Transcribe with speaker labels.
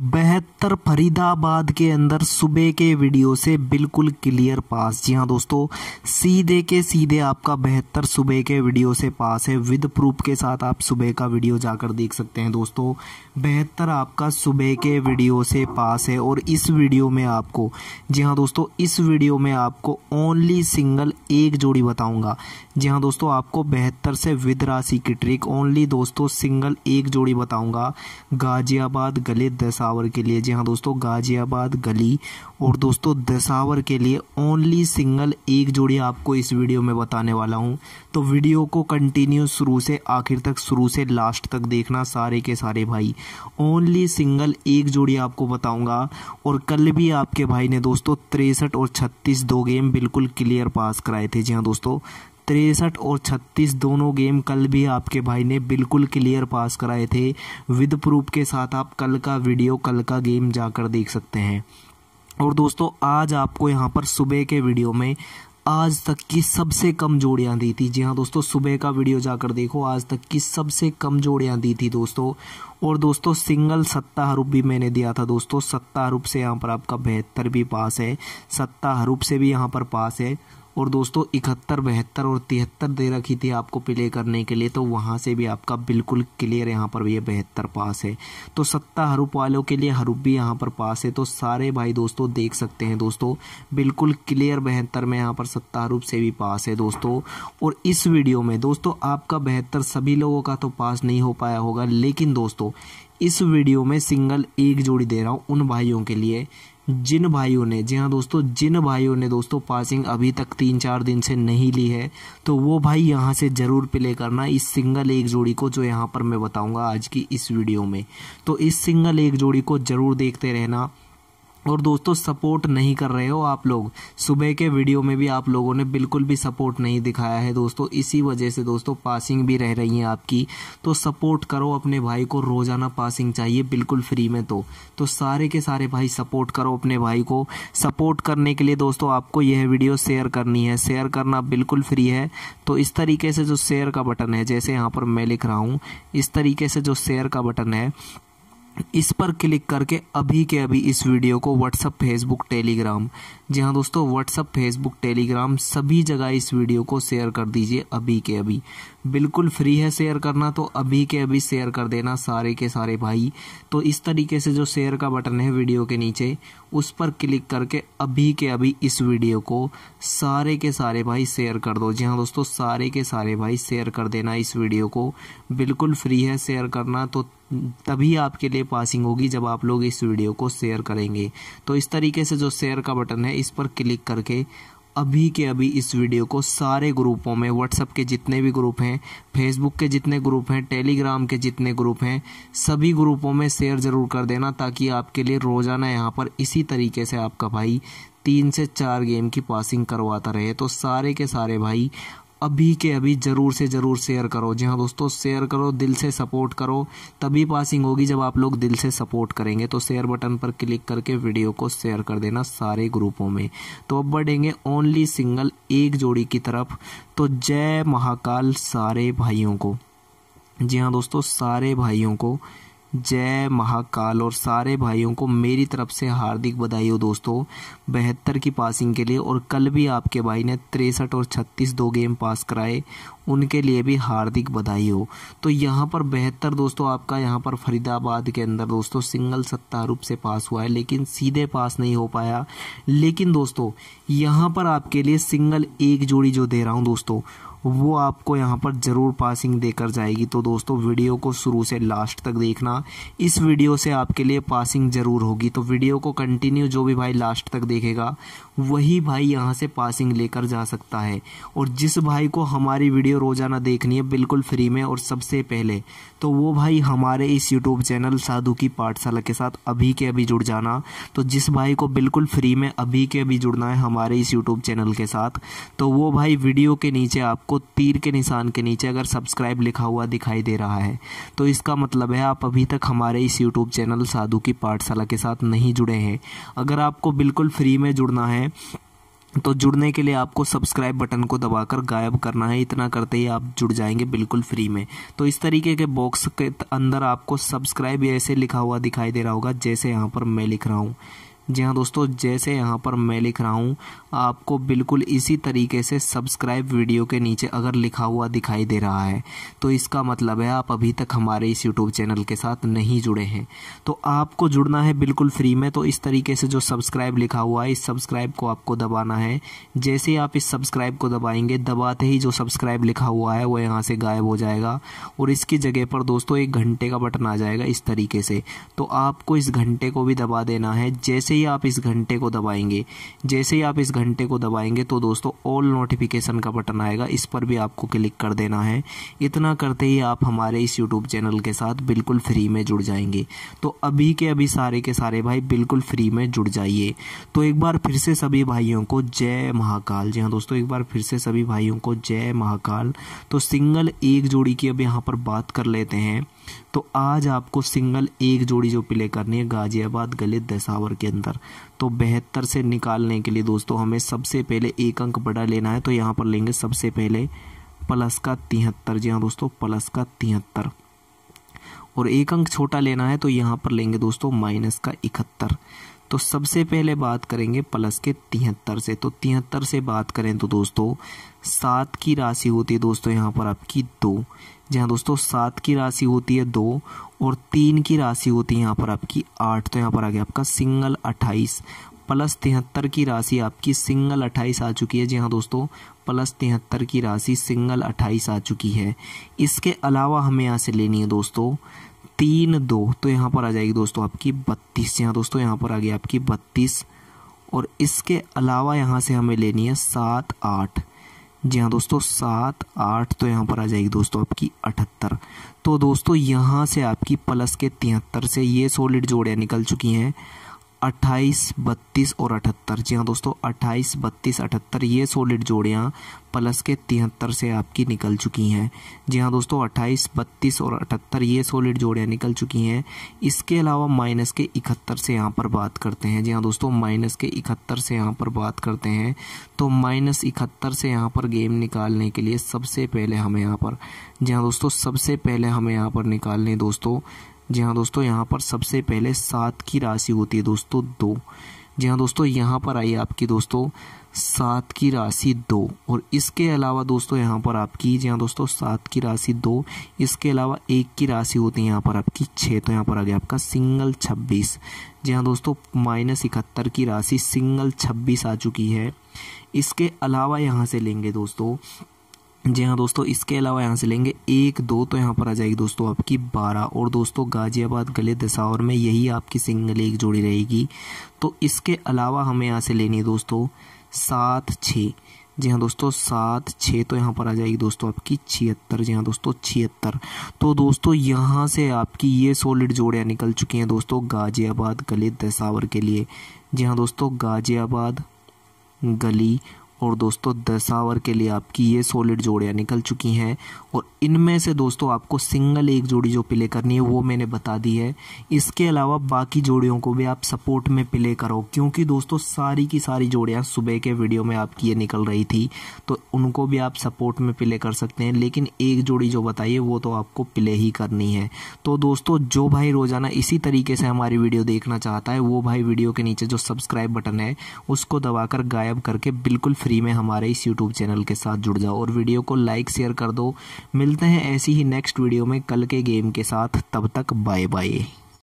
Speaker 1: बेहतर फरीदाबाद के अंदर सुबह के वीडियो से बिल्कुल क्लियर पास जी हाँ दोस्तों सीधे के सीधे आपका बेहतर सुबह के वीडियो से पास है विद प्रूफ के साथ आप सुबह का वीडियो जाकर देख सकते हैं दोस्तों बेहतर आपका सुबह के वीडियो से पास है और इस वीडियो में आपको जी हाँ दोस्तों इस वीडियो में आपको ओनली सिंगल एक जोड़ी बताऊँगा जी हाँ दोस्तों आपको बेहतर से विद राशि की ट्रिक ओनली दोस्तों सिंगल एक जोड़ी बताऊँगा गाजियाबाद गले दशा दसावर के लिए जी हाँ दोस्तों गाजियाबाद गली और दोस्तों दसावर के लिए ओनली सिंगल एक जोड़ी आपको इस वीडियो में बताने वाला हूँ तो वीडियो को कंटिन्यू शुरू से आखिर तक शुरू से लास्ट तक देखना सारे के सारे भाई ओनली सिंगल एक जोड़ी आपको बताऊँगा और कल भी आपके भाई ने दोस्तों तिरसठ और छत्तीस दो गेम बिल्कुल क्लियर पास कराए थे जी हाँ दोस्तों तिरसठ और छत्तीस दोनों गेम कल भी आपके भाई ने बिल्कुल क्लियर पास कराए थे विद प्रूफ के साथ आप कल का वीडियो कल का गेम जाकर देख सकते हैं और दोस्तों आज आपको यहाँ पर सुबह के वीडियो में आज तक की सबसे कम जोड़ियाँ दी थी जी हाँ दोस्तों सुबह का वीडियो जाकर देखो आज तक की सबसे कम जोड़ियाँ दी थी दोस्तों और दोस्तों सिंगल सत्ता हरूप भी मैंने दिया था दोस्तों सत्ता हरूप से यहाँ पर आपका बेहतर भी पास है सत्ता हरूप से भी यहाँ पर पास है और दोस्तों इकहत्तर बहत्तर और तिहत्तर दे रखी थी आपको प्ले करने के लिए तो वहाँ से भी आपका बिल्कुल क्लियर यहाँ पर भैया बहत्तर पास है तो सत्ता हरूप वालों के लिए हरूप भी यहाँ पर पास है तो सारे भाई दोस्तों देख सकते हैं दोस्तों बिल्कुल क्लियर बहत्तर में यहाँ पर सत्ता हरूप से भी पास है दोस्तों और इस वीडियो में दोस्तों आपका बेहतर सभी लोगों का तो पास नहीं हो पाया होगा लेकिन दोस्तों इस वीडियो में सिंगल एक जोड़ी दे रहा हूँ उन भाइयों के लिए जिन भाइयों ने जी हाँ दोस्तों जिन भाइयों ने दोस्तों पासिंग अभी तक तीन चार दिन से नहीं ली है तो वो भाई यहाँ से ज़रूर प्ले करना इस सिंगल एक जोड़ी को जो यहाँ पर मैं बताऊँगा आज की इस वीडियो में तो इस सिंगल एक जोड़ी को ज़रूर देखते रहना और दोस्तों सपोर्ट नहीं कर रहे हो आप लोग सुबह के वीडियो में भी आप लोगों ने बिल्कुल भी सपोर्ट नहीं दिखाया है दोस्तों इसी वजह से दोस्तों पासिंग भी रह रही है आपकी तो सपोर्ट करो अपने भाई को रोज़ाना पासिंग चाहिए बिल्कुल फ्री में तो तो सारे के सारे भाई सपोर्ट करो अपने भाई को सपोर्ट करने के लिए दोस्तों आपको यह वीडियो शेयर करनी है शेयर करना बिल्कुल फ्री है तो इस तरीके से जो शेयर का बटन है जैसे यहाँ पर मैं लिख रहा हूँ इस तरीके से जो शेयर का बटन है इस पर क्लिक करके अभी के अभी इस वीडियो को व्हाट्सअप फेसबुक टेलीग्राम जी हाँ दोस्तों व्हाट्सअप फेसबुक टेलीग्राम सभी जगह इस वीडियो को शेयर कर दीजिए अभी के अभी बिल्कुल फ्री है शेयर करना तो अभी के अभी शेयर कर देना सारे के सारे भाई तो इस तरीके से जो शेयर का बटन है वीडियो के नीचे उस पर क्लिक करके अभी के अभी इस वीडियो को सारे के सारे भाई शेयर कर दो जी हाँ दोस्तों सारे के सारे भाई शेयर कर देना इस वीडियो को बिल्कुल फ्री है शेयर करना तो तभी आपके लिए पासिंग होगी जब आप लोग इस वीडियो को शेयर करेंगे तो इस तरीके से जो शेयर का बटन है इस पर क्लिक करके अभी के अभी इस वीडियो को सारे ग्रुपों में व्हाट्सएप के जितने भी ग्रुप हैं फेसबुक के जितने ग्रुप हैं टेलीग्राम के जितने ग्रुप हैं सभी ग्रुपों में शेयर ज़रूर कर देना ताकि आपके लिए रोज़ाना यहाँ पर इसी तरीके से आपका भाई तीन से चार गेम की पासिंग करवाता रहे तो सारे के सारे भाई अभी के अभी ज़रूर से ज़रूर शेयर करो जी हाँ दोस्तों शेयर करो दिल से सपोर्ट करो तभी पासिंग होगी जब आप लोग दिल से सपोर्ट करेंगे तो शेयर बटन पर क्लिक करके वीडियो को शेयर कर देना सारे ग्रुपों में तो अब बढ़ेंगे ओनली सिंगल एक जोड़ी की तरफ तो जय महाकाल सारे भाइयों को जी हाँ दोस्तों सारे भाइयों को जय महाकाल और सारे भाइयों को मेरी तरफ से हार्दिक बधाई हो दोस्तों बहत्तर की पासिंग के लिए और कल भी आपके भाई ने तिरसठ और छत्तीस दो गेम पास कराए उनके लिए भी हार्दिक बधाई हो तो यहाँ पर बेहतर दोस्तों आपका यहाँ पर फरीदाबाद के अंदर दोस्तों सिंगल सत्ता रूप से पास हुआ है लेकिन सीधे पास नहीं हो पाया लेकिन दोस्तों यहाँ पर आपके लिए सिंगल एक जोड़ी जो दे रहा हूँ दोस्तों वो आपको यहाँ पर ज़रूर पासिंग देकर जाएगी तो दोस्तों वीडियो को शुरू से लास्ट तक देखना इस वीडियो से आपके लिए पासिंग ज़रूर होगी तो वीडियो को कंटिन्यू जो भी भाई लास्ट तक देखेगा वही भाई यहाँ से पासिंग लेकर जा सकता है और जिस भाई को हमारी वीडियो रोज़ाना देखनी है बिल्कुल फ्री में और सबसे पहले तो वो भाई हमारे इस यूट्यूब चैनल साधु की पाठशाला के साथ अभी के अभी जुड़ जाना तो जिस भाई को बिल्कुल फ्री में अभी के अभी जुड़ना है हमारे इस यूट्यूब चैनल के साथ तो वो भाई वीडियो के नीचे आप आपको तीर के निशान के नीचे अगर सब्सक्राइब लिखा हुआ दिखाई दे रहा है तो इसका मतलब है आप अभी तक हमारे इस यूट्यूब चैनल साधु की पाठशाला के साथ नहीं जुड़े हैं अगर आपको बिल्कुल फ्री में जुड़ना है तो जुड़ने के लिए आपको सब्सक्राइब बटन को दबाकर गायब करना है इतना करते ही आप जुड़ जाएंगे बिल्कुल फ्री में तो इस तरीके के बॉक्स के अंदर आपको सब्सक्राइब ऐसे लिखा हुआ दिखाई दे रहा होगा जैसे यहाँ पर मैं लिख रहा हूँ जी हाँ दोस्तों जैसे यहाँ पर मैं लिख रहा हूँ आपको बिल्कुल इसी तरीके से सब्सक्राइब वीडियो के नीचे अगर लिखा हुआ दिखाई दे रहा है तो इसका मतलब है आप अभी तक हमारे इस यूट्यूब चैनल के साथ नहीं जुड़े हैं तो आपको जुड़ना है बिल्कुल फ्री में तो इस तरीके से जो सब्सक्राइब लिखा हुआ है इस सब्सक्राइब को आपको दबाना है जैसे आप इस सब्सक्राइब को दबाएंगे दबाते ही जो सब्सक्राइब लिखा हुआ है वो यहाँ से गायब हो जाएगा और इसकी जगह पर दोस्तों एक घंटे का बटन आ जाएगा इस तरीके से तो आपको इस घंटे को भी दबा देना है जैसे ही आप इस घंटे को दबाएंगे जैसे ही आप इस घंटे को दबाएंगे तो दोस्तों ऑल नोटिफिकेशन का बटन आएगा इस पर भी आपको क्लिक कर देना है इतना करते ही आप हमारे इस यूट्यूब चैनल के साथ बिल्कुल फ्री में जुड़ जाएंगे तो अभी के अभी सारे के सारे भाई बिल्कुल फ्री में जुड़ जाइए तो एक बार फिर से सभी भाइयों को जय महाकाल जी हाँ दोस्तों एक बार फिर से सभी भाइयों को जय महाकाल तो सिंगल एक जोड़ी की अब यहाँ पर बात कर लेते हैं तो आज आपको सिंगल एक जोड़ी जो प्ले करनी है गाजियाबाद गले दसावर के अंदर तो बेहतर से निकालने के लिए दोस्तों हमें सबसे पहले एक अंक बड़ा लेना है तो यहाँ पर लेंगे सबसे पहले प्लस का तिहत्तर जी हाँ दोस्तों प्लस का तिहत्तर और एक अंक छोटा लेना है तो यहाँ पर लेंगे दोस्तों माइनस का इकहत्तर तो सबसे पहले बात करेंगे प्लस के तिहत्तर से तो तिहत्तर से बात करें तो दोस्तों सात की राशि होती है दोस्तों यहाँ पर आपकी दो जहाँ दोस्तों सात की राशि होती है दो और तीन की राशि होती है यहाँ पर आपकी आठ तो यहाँ पर आ गया आपका सिंगल अट्ठाईस प्लस तिहत्तर की राशि आपकी सिंगल अट्ठाईस आ चुकी है जी हाँ दोस्तों प्लस तिहत्तर की राशि सिंगल अट्ठाईस आ चुकी है इसके अलावा हमें यहाँ से लेनी है दोस्तों तीन दो तो यहाँ पर आ जाएगी दोस्तों आपकी बत्तीस यहाँ दोस्तों यहाँ पर आ गई आपकी बत्तीस और इसके अलावा यहाँ से हमें लेनी है सात आठ जी हाँ दोस्तों सात आठ तो यहाँ पर आ जाएगी दोस्तों आपकी अठहत्तर तो दोस्तों यहाँ से आपकी प्लस के तिहत्तर से ये सॉलिड जोड़ियाँ निकल चुकी हैं अट्ठाईस बत्तीस और अठहत्तर जी हाँ दोस्तों अट्ठाईस बत्तीस अठहत्तर ये सोलिड जोड़ियाँ प्लस के तिहत्तर से आपकी निकल चुकी हैं जी हाँ दोस्तों अट्ठाईस बत्तीस और अठहत्तर ये सोलिड जोड़ियाँ निकल चुकी हैं इसके अलावा माइनस के इकहत्तर से यहाँ पर बात करते हैं जी हाँ दोस्तों माइनस के इकहत्तर से यहाँ पर बात करते हैं तो माइनस इकहत्तर से यहाँ पर गेम निकालने के लिए सबसे पहले हमें यहाँ पर जी हाँ दोस्तों सबसे पहले हमें यहाँ पर निकालने दोस्तों जी हाँ दोस्तों यहाँ पर सबसे पहले सात की राशि होती है दोस्तों दो जी हाँ दोस्तों यहाँ पर आई आपकी दोस्तों सात की राशि दो और इसके अलावा दोस्तों यहाँ पर आपकी जी हाँ दोस्तों सात की राशि दो इसके अलावा एक की राशि होती है यहाँ पर आपकी छः तो यहाँ पर आ गया आपका सिंगल छब्बीस जी हाँ दोस्तों माइनस इकहत्तर की राशि सिंगल छब्बीस आ चुकी है इसके अलावा यहाँ से लेंगे दोस्तों जी हाँ दोस्तों इसके अलावा यहाँ से लेंगे एक दो तो यहाँ पर आ जाएगी दोस्तों आपकी बारह और दोस्तों गाजियाबाद गले दसावर में यही आपकी सिंगल एक जोड़ी रहेगी तो इसके अलावा हमें यहाँ से लेनी है दोस्तों सात छः जी हाँ दोस्तों सात छः तो यहाँ पर आ जाएगी दोस्तों आपकी छिहत्तर जी हाँ दोस्तों छिहत्तर तो दोस्तों यहाँ से आपकी ये सॉलिड जोड़ियाँ निकल चुकी हैं दोस्तों गाजियाबाद गले दसावर के लिए जी हाँ दोस्तों गाजियाबाद गली और दोस्तों दशावर के लिए आपकी ये सॉलिड जोड़ियाँ निकल चुकी हैं और इनमें से दोस्तों आपको सिंगल एक जोड़ी जो प्ले करनी है वो मैंने बता दी है इसके अलावा बाकी जोड़ियों को भी आप सपोर्ट में प्ले करो क्योंकि दोस्तों सारी की सारी जोड़ियाँ सुबह के वीडियो में आपकी ये निकल रही थी तो उनको भी आप सपोर्ट में प्ले कर सकते हैं लेकिन एक जोड़ी जो बताइए वो तो आपको प्ले ही करनी है तो दोस्तों जो भाई रोज़ाना इसी तरीके से हमारी वीडियो देखना चाहता है वो भाई वीडियो के नीचे जो सब्सक्राइब बटन है उसको दबाकर गायब करके बिल्कुल फ्री में हमारे इस यूट्यूब चैनल के साथ जुड़ जाओ और वीडियो को लाइक शेयर कर दो मिलते हैं ऐसी ही नेक्स्ट वीडियो में कल के गेम के साथ तब तक बाय बाय